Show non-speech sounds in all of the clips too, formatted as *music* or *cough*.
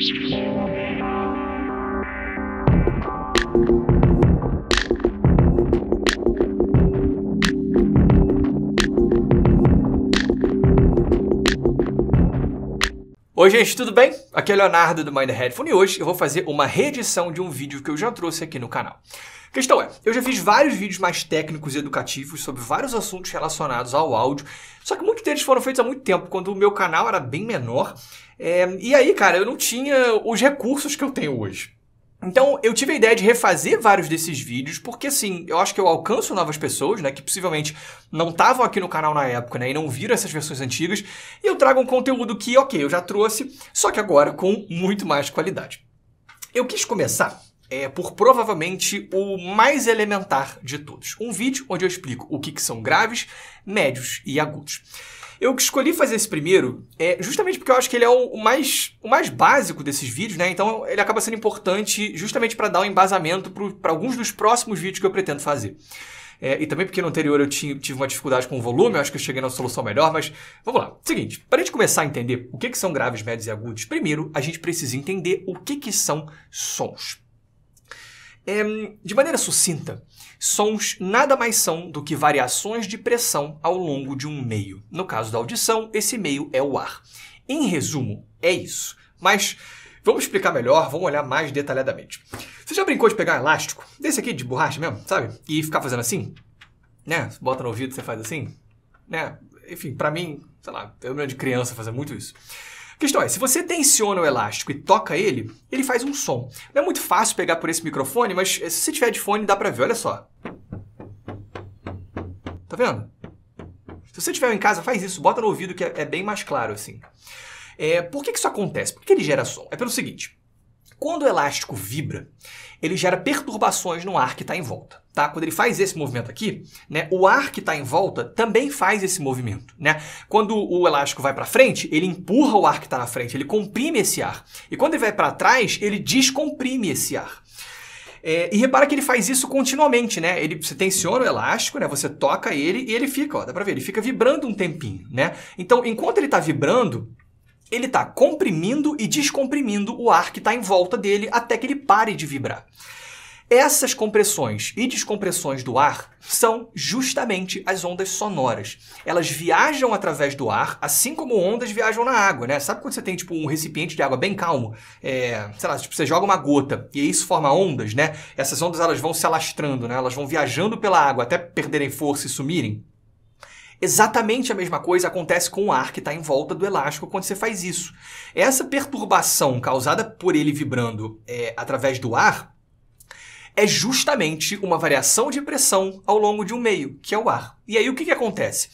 Thank you Oi gente, tudo bem? Aqui é Leonardo do Mind Headphone e hoje eu vou fazer uma reedição de um vídeo que eu já trouxe aqui no canal. A questão é, eu já fiz vários vídeos mais técnicos e educativos sobre vários assuntos relacionados ao áudio, só que muitos deles foram feitos há muito tempo, quando o meu canal era bem menor, é, e aí, cara, eu não tinha os recursos que eu tenho hoje. Então, eu tive a ideia de refazer vários desses vídeos, porque assim, eu acho que eu alcanço novas pessoas, né, que possivelmente não estavam aqui no canal na época, né, e não viram essas versões antigas, e eu trago um conteúdo que, ok, eu já trouxe, só que agora com muito mais qualidade. Eu quis começar é, por provavelmente o mais elementar de todos. Um vídeo onde eu explico o que, que são graves, médios e agudos. Eu escolhi fazer esse primeiro é, justamente porque eu acho que ele é o mais, o mais básico desses vídeos, né? Então ele acaba sendo importante justamente para dar um embasamento para alguns dos próximos vídeos que eu pretendo fazer. É, e também porque no anterior eu tinha, tive uma dificuldade com o volume, eu acho que eu cheguei numa solução melhor, mas vamos lá. Seguinte, para a gente começar a entender o que, que são graves, médios e agudos, primeiro a gente precisa entender o que, que são sons. É, de maneira sucinta, sons nada mais são do que variações de pressão ao longo de um meio. No caso da audição, esse meio é o ar. Em resumo, é isso. Mas vamos explicar melhor, vamos olhar mais detalhadamente. Você já brincou de pegar um elástico? Desse aqui, de borracha mesmo, sabe? E ficar fazendo assim? Né? Você bota no ouvido, você faz assim? Né? Enfim, para mim, sei lá, eu lembro de criança fazer muito isso questão é, se você tensiona o elástico e toca ele, ele faz um som. Não é muito fácil pegar por esse microfone, mas é, se você tiver de fone dá pra ver, olha só. Tá vendo? Se você tiver em casa, faz isso, bota no ouvido que é, é bem mais claro assim. É, por que, que isso acontece? Por que ele gera som? É pelo seguinte, quando o elástico vibra, ele gera perturbações no ar que está em volta. Tá? Quando ele faz esse movimento aqui, né, o ar que está em volta também faz esse movimento. Né? Quando o elástico vai para frente, ele empurra o ar que está na frente, ele comprime esse ar. E quando ele vai para trás, ele descomprime esse ar. É, e repara que ele faz isso continuamente, né? Ele, você tensiona o elástico, né? Você toca ele e ele fica, ó, dá pra ver, ele fica vibrando um tempinho, né? Então, enquanto ele tá vibrando, ele está comprimindo e descomprimindo o ar que está em volta dele até que ele pare de vibrar. Essas compressões e descompressões do ar são justamente as ondas sonoras. Elas viajam através do ar, assim como ondas viajam na água, né? Sabe quando você tem tipo um recipiente de água bem calmo, é, sei lá, tipo, você joga uma gota e isso forma ondas, né? Essas ondas elas vão se alastrando, né? Elas vão viajando pela água até perderem força e sumirem. Exatamente a mesma coisa acontece com o ar que está em volta do elástico quando você faz isso. Essa perturbação causada por ele vibrando é, através do ar é justamente uma variação de pressão ao longo de um meio, que é o ar. E aí o que, que acontece?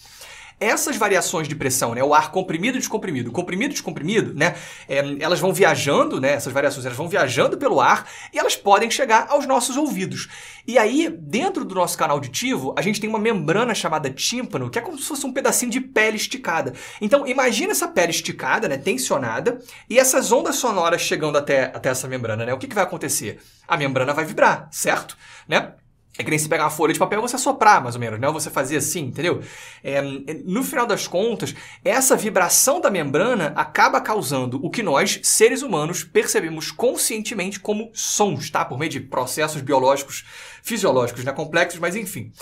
Essas variações de pressão, né, o ar comprimido e descomprimido, comprimido e descomprimido, né, é, elas vão viajando, né, essas variações elas vão viajando pelo ar e elas podem chegar aos nossos ouvidos. E aí, dentro do nosso canal auditivo, a gente tem uma membrana chamada tímpano, que é como se fosse um pedacinho de pele esticada. Então, imagina essa pele esticada, né, tensionada, e essas ondas sonoras chegando até, até essa membrana, né? O que, que vai acontecer? A membrana vai vibrar, certo? Né? É que nem se pegar uma folha de papel você soprar, mais ou menos, né? Ou você fazer assim, entendeu? É, é, no final das contas, essa vibração da membrana acaba causando o que nós, seres humanos, percebemos conscientemente como sons, tá? Por meio de processos biológicos, fisiológicos, né? Complexos, mas enfim.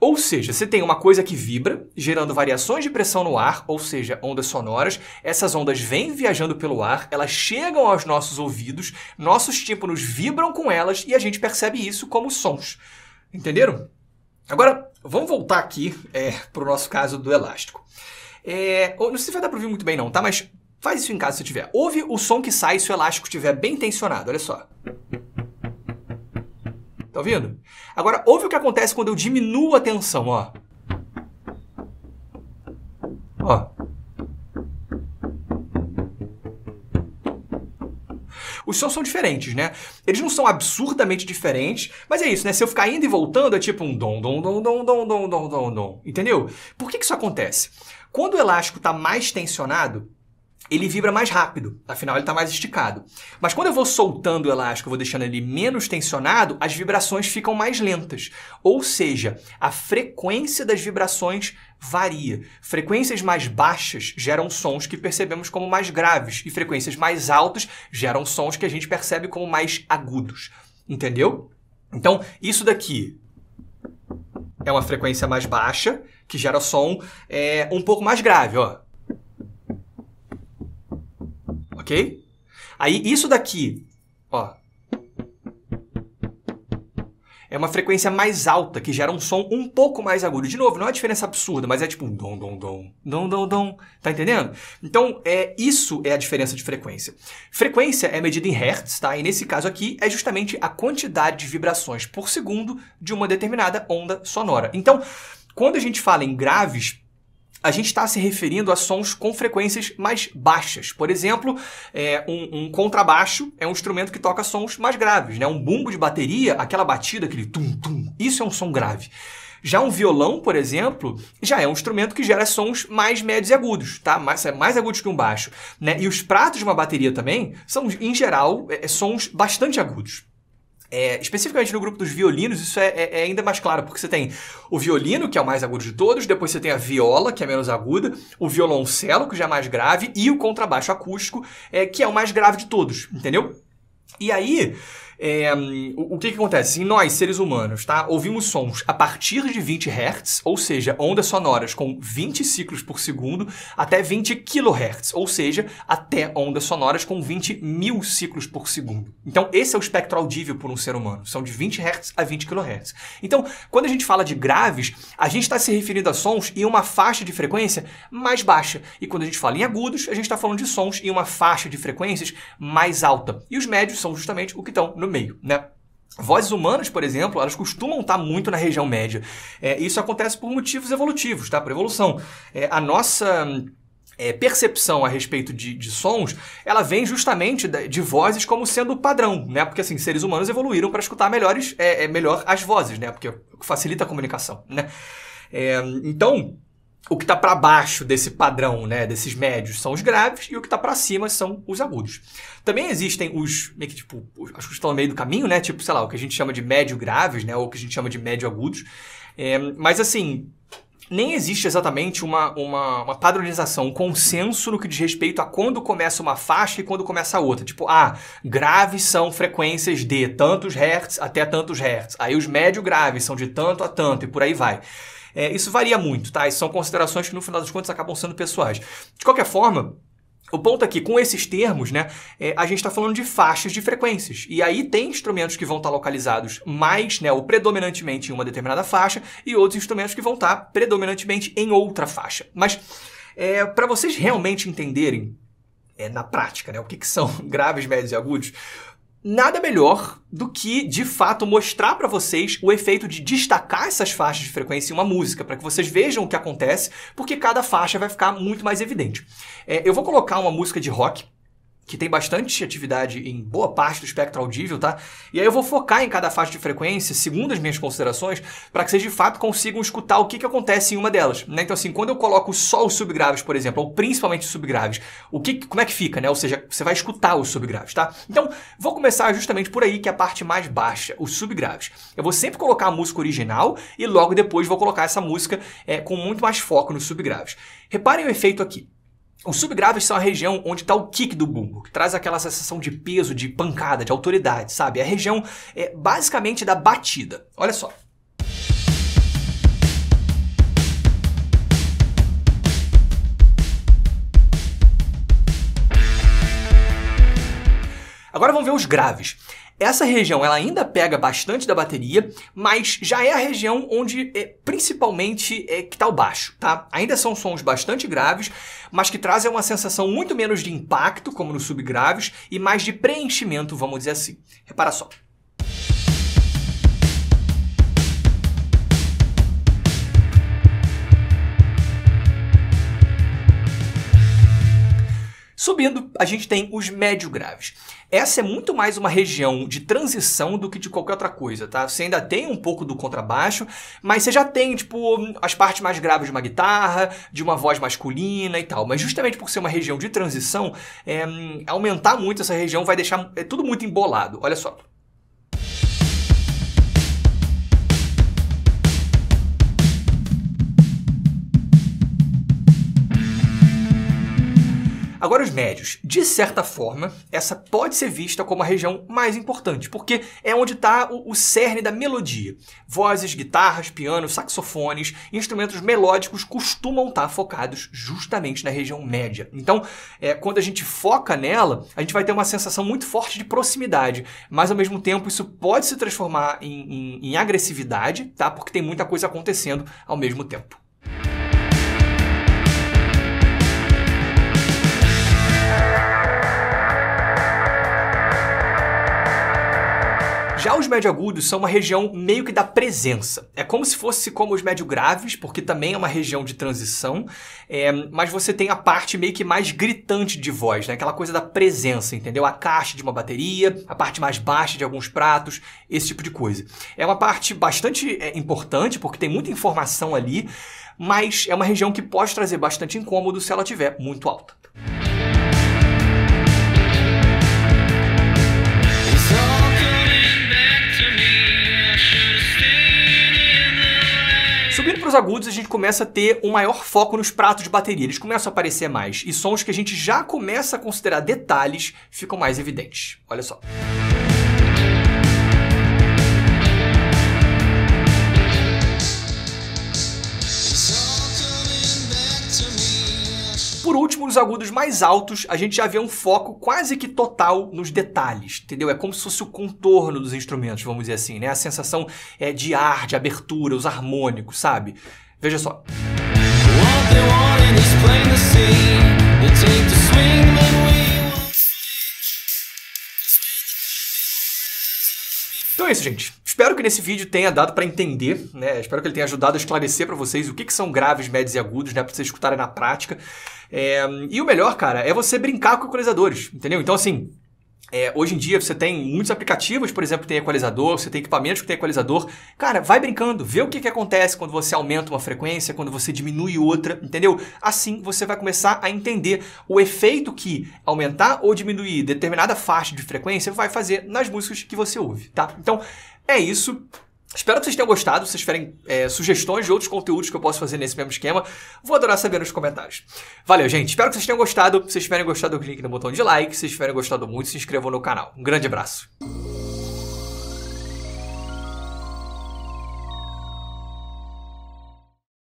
Ou seja, você tem uma coisa que vibra, gerando variações de pressão no ar, ou seja, ondas sonoras. Essas ondas vêm viajando pelo ar, elas chegam aos nossos ouvidos, nossos tímpanos vibram com elas e a gente percebe isso como sons. Entenderam? Agora, vamos voltar aqui é, para o nosso caso do elástico. É, não sei se vai dar para ouvir muito bem não, tá? Mas faz isso em casa se tiver. Ouve o som que sai se o elástico estiver bem tensionado, olha só. Tá ouvindo? Agora, ouve o que acontece quando eu diminuo a tensão, ó. Ó. Os sons são diferentes, né? Eles não são absurdamente diferentes, mas é isso, né? Se eu ficar indo e voltando, é tipo um dom, dom, dom, dom, dom, dom, dom, dom, dom. Entendeu? Por que, que isso acontece? Quando o elástico está mais tensionado, ele vibra mais rápido, afinal ele está mais esticado. Mas quando eu vou soltando o elástico, eu vou deixando ele menos tensionado, as vibrações ficam mais lentas. Ou seja, a frequência das vibrações varia. Frequências mais baixas geram sons que percebemos como mais graves, e frequências mais altas geram sons que a gente percebe como mais agudos. Entendeu? Então, isso daqui é uma frequência mais baixa, que gera som é, um pouco mais grave, ó ok? Aí isso daqui, ó, é uma frequência mais alta que gera um som um pouco mais agudo. De novo, não é uma diferença absurda, mas é tipo dom, dom, dom, dom, dom, dom. Tá entendendo? Então, é, isso é a diferença de frequência. Frequência é medida em hertz, tá? E nesse caso aqui é justamente a quantidade de vibrações por segundo de uma determinada onda sonora. Então, quando a gente fala em graves a gente está se referindo a sons com frequências mais baixas. Por exemplo, é, um, um, contrabaixo é um instrumento que toca sons mais graves, né? Um bumbo de bateria, aquela batida, aquele tum-tum, isso é um som grave. Já um violão, por exemplo, já é um instrumento que gera sons mais médios e agudos, tá? Mais, é mais agudos que um baixo, né? E os pratos de uma bateria também são, em geral, é, é sons bastante agudos. É, especificamente no grupo dos violinos, isso é, é, é, ainda mais claro, porque você tem o violino, que é o mais agudo de todos, depois você tem a viola, que é menos aguda, o violoncelo, que já é mais grave, e o contrabaixo acústico, é, que é o mais grave de todos, entendeu? E aí, é, o, o que, que acontece? Em assim, nós, seres humanos, tá? Ouvimos sons a partir de 20 Hz, ou seja, ondas sonoras com 20 ciclos por segundo, até 20 kHz, ou seja, até ondas sonoras com 20 mil ciclos por segundo. Então, esse é o espectro audível por um ser humano. São de 20 Hz a 20 kHz. Então, quando a gente fala de graves, a gente está se referindo a sons em uma faixa de frequência mais baixa. E quando a gente fala em agudos, a gente está falando de sons em uma faixa de frequências mais alta. E os médios são justamente o que estão no no meio, né? Vozes humanas, por exemplo, elas costumam estar tá muito na região média. É, isso acontece por motivos evolutivos, tá? Por evolução. É, a nossa é, percepção a respeito de, de, sons, ela vem justamente de, de vozes como sendo o padrão, né? Porque assim, seres humanos evoluíram para escutar melhores, é, é, melhor as vozes, né? Porque facilita a comunicação, né? É, então, o que está para baixo desse padrão, né, desses médios, são os graves, e o que está para cima são os agudos. Também existem os, meio que tipo, os, acho que estão no meio do caminho, né, tipo, sei lá, o que a gente chama de médio graves, né, ou o que a gente chama de médio agudos. É, mas assim, nem existe exatamente uma, uma, uma, padronização, um consenso no que diz respeito a quando começa uma faixa e quando começa a outra. Tipo, ah, graves são frequências de tantos hertz até tantos hertz. Aí os médio graves são de tanto a tanto e por aí vai. É, isso varia muito, tá? Isso são considerações que no final das contas acabam sendo pessoais. De qualquer forma, o ponto aqui, é com esses termos, né, é, a gente está falando de faixas de frequências. E aí tem instrumentos que vão estar tá localizados mais, né, ou predominantemente em uma determinada faixa, e outros instrumentos que vão estar tá predominantemente em outra faixa. Mas é, para vocês realmente entenderem é, na prática, né, o que, que são *laughs* graves, médios e agudos, nada melhor do que, de fato, mostrar para vocês o efeito de destacar essas faixas de frequência em uma música, para que vocês vejam o que acontece, porque cada faixa vai ficar muito mais evidente. É, eu vou colocar uma música de rock que tem bastante atividade em boa parte do espectro audível, tá? E aí eu vou focar em cada faixa de frequência, segundo as minhas considerações, para que vocês de fato consigam escutar o que, que acontece em uma delas, né? Então assim, quando eu coloco só os subgraves, por exemplo, ou principalmente os subgraves, o que, como é que fica, né? Ou seja, você vai escutar os subgraves, tá? Então, vou começar justamente por aí, que é a parte mais baixa, os subgraves. Eu vou sempre colocar a música original e logo depois vou colocar essa música é, com muito mais foco nos subgraves. Reparem o efeito aqui. Os subgraves são é a região onde está o kick do bumbo, que traz aquela sensação de peso, de pancada, de autoridade, sabe? É a região é, basicamente da batida. Olha só. Agora vamos ver os graves. Essa região ela ainda pega bastante da bateria, mas já é a região onde é, principalmente é, que está o baixo, tá? Ainda são sons bastante graves, mas que trazem uma sensação muito menos de impacto, como nos subgraves, e mais de preenchimento, vamos dizer assim. Repara só. Subindo, a gente tem os médio graves. Essa é muito mais uma região de transição do que de qualquer outra coisa, tá? Você ainda tem um pouco do contrabaixo, mas você já tem, tipo, as partes mais graves de uma guitarra, de uma voz masculina e tal. Mas justamente por ser uma região de transição, é, aumentar muito essa região vai deixar é, tudo muito embolado. Olha só. Agora, os médios. De certa forma, essa pode ser vista como a região mais importante, porque é onde está o, o, cerne da melodia. Vozes, guitarras, pianos, saxofones, instrumentos melódicos costumam estar tá focados justamente na região média. Então, é, quando a gente foca nela, a gente vai ter uma sensação muito forte de proximidade, mas ao mesmo tempo isso pode se transformar em, em, em agressividade, tá? Porque tem muita coisa acontecendo ao mesmo tempo. Já os médio agudos são uma região meio que da presença. É como se fosse como os médio graves, porque também é uma região de transição, é, mas você tem a parte meio que mais gritante de voz, né? Aquela coisa da presença, entendeu? A caixa de uma bateria, a parte mais baixa de alguns pratos, esse tipo de coisa. É uma parte bastante é, importante, porque tem muita informação ali, mas é uma região que pode trazer bastante incômodo se ela tiver muito alta. agudos, a gente começa a ter um maior foco nos pratos de bateria, eles começam a aparecer mais, e sons que a gente já começa a considerar detalhes ficam mais evidentes. Olha só. ritmo dos agudos mais altos, a gente já vê um foco quase que total nos detalhes, entendeu? É como se fosse o contorno dos instrumentos, vamos dizer assim, né? A sensação é de ar, de abertura, os harmônicos, sabe? Veja só. Então é isso, gente. Espero que nesse vídeo tenha dado para entender, né? Espero que ele tenha ajudado a esclarecer para vocês o que, que são graves, médios e agudos, né? Para vocês escutarem na prática. É, e o melhor, cara, é você brincar com equalizadores, entendeu? Então, assim, é, hoje em dia você tem muitos aplicativos, por exemplo, que tem equalizador, você tem equipamentos que tem equalizador. Cara, vai brincando, vê o que, que acontece quando você aumenta uma frequência, quando você diminui outra, entendeu? Assim você vai começar a entender o efeito que aumentar ou diminuir determinada faixa de frequência vai fazer nas músicas que você ouve, tá? Então, é isso. Espero que vocês tenham gostado. Se vocês tiverem é, sugestões de outros conteúdos que eu posso fazer nesse mesmo esquema, vou adorar saber nos comentários. Valeu, gente. Espero que vocês tenham gostado. Se vocês tiverem gostado, clique no botão de like. Se vocês tiverem gostado muito, se inscrevam no canal. Um grande abraço.